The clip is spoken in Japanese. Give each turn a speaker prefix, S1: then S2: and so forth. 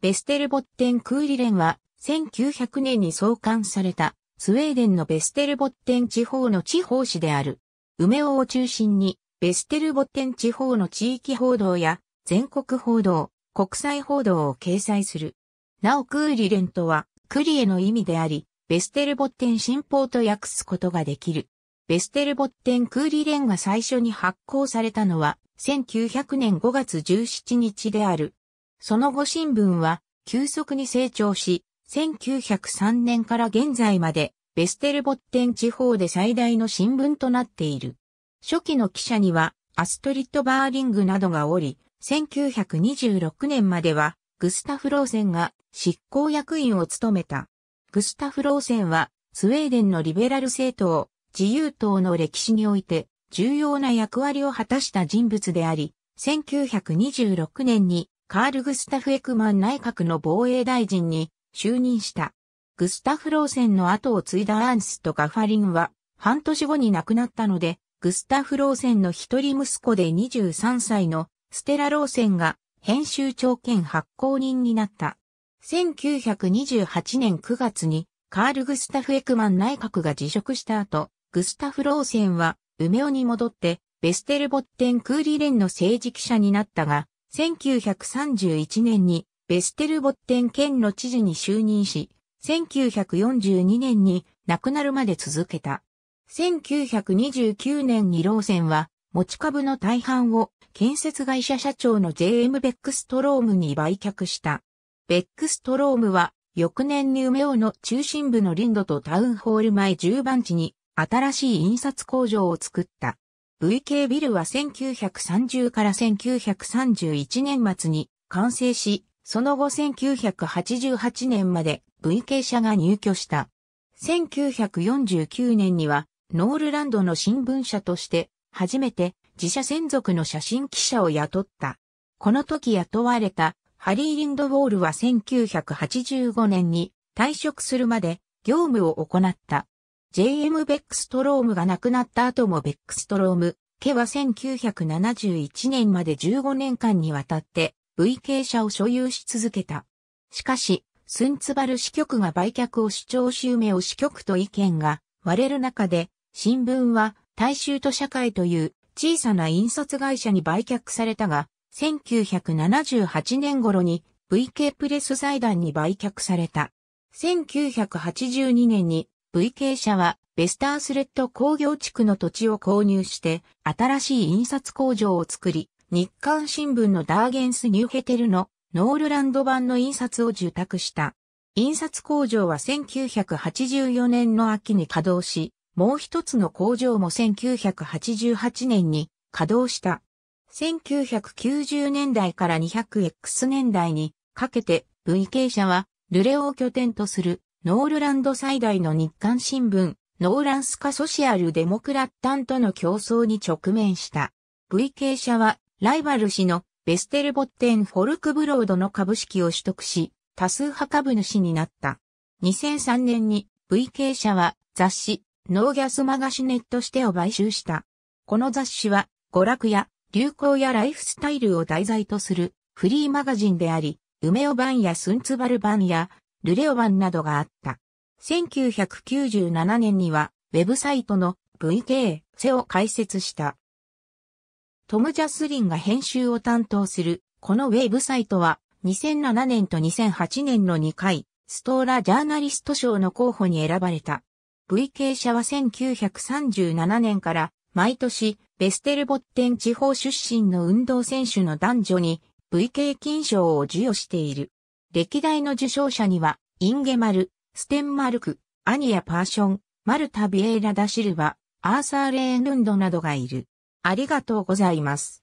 S1: ベステルボッテンクーリレンは、1900年に創刊された、スウェーデンのベステルボッテン地方の地方紙である。梅尾を中心に、ベステルボッテン地方の地域報道や、全国報道、国際報道を掲載する。なおクーリレンとは、クリエの意味であり、ベステルボッテン新報と訳すことができる。ベステルボッテンクーリレンが最初に発行されたのは、1900年5月17日である。その後新聞は急速に成長し、1903年から現在までベステルボッテン地方で最大の新聞となっている。初期の記者にはアストリッド・バーリングなどがおり、1926年まではグスタフ・ローセンが執行役員を務めた。グスタフ・ローセンはスウェーデンのリベラル政党、自由党の歴史において重要な役割を果たした人物であり、1926年にカール・グスタフ・エクマン内閣の防衛大臣に就任した。グスタフ・ローセンの後を継いだアンスとガファリンは半年後に亡くなったので、グスタフ・ローセンの一人息子で23歳のステラ・ローセンが編集長兼発行人になった。1928年9月にカール・グスタフ・エクマン内閣が辞職した後、グスタフ・ローセンは、梅尾に戻って、ベステルボッテン・クーリレンの政治記者になったが、1931年にベステルボッテン県の知事に就任し、1942年に亡くなるまで続けた。1929年にローセンは持ち株の大半を建設会社社長の JM ベックストロームに売却した。ベックストロームは翌年に梅尾の中心部のリンドとタウンホール前10番地に新しい印刷工場を作った。VK ビルは1930から1931年末に完成し、その後1988年まで VK 社が入居した。1949年にはノールランドの新聞社として初めて自社専属の写真記者を雇った。この時雇われたハリー・リンドウォールは1985年に退職するまで業務を行った。JM ベックストロームが亡くなった後もベックストローム、家は1971年まで15年間にわたって VK 社を所有し続けた。しかし、スンツバル支局が売却を主張し梅を支局と意見が割れる中で、新聞は大衆と社会という小さな印刷会社に売却されたが、1978年頃に VK プレス財団に売却された。1982年に VK 社は、ベスタースレッド工業地区の土地を購入して、新しい印刷工場を作り、日刊新聞のダーゲンス・ニューヘテルのノールランド版の印刷を受託した。印刷工場は1984年の秋に稼働し、もう一つの工場も1988年に稼働した。1990年代から 200X 年代にかけて VK 社はルレオを拠点とするノールランド最大の日刊新聞、ノーランスカソシアルデモクラッタンとの競争に直面した。VK 社は、ライバル氏のベステルボッテンフォルクブロードの株式を取得し、多数派株主になった。2003年に VK 社は雑誌、ノーギャスマガシネットしてを買収した。この雑誌は、娯楽や流行やライフスタイルを題材とするフリーマガジンであり、梅尾版やスンツバル版やルレオ版などがあった。1997年には、ウェブサイトの VK セを開設した。トム・ジャスリンが編集を担当する、このウェブサイトは、2007年と2008年の2回、ストーラジャーナリスト賞の候補に選ばれた。VK 社は1937年から毎年ベステルボッテン地方出身の運動選手の男女に VK 金賞を授与している。歴代の受賞者には、インゲマル、ステンマルク、アニア・パーション、マルタ・ビエイラ・ダ・シルバ、アーサー・レーヌンドなどがいる。ありがとうございます。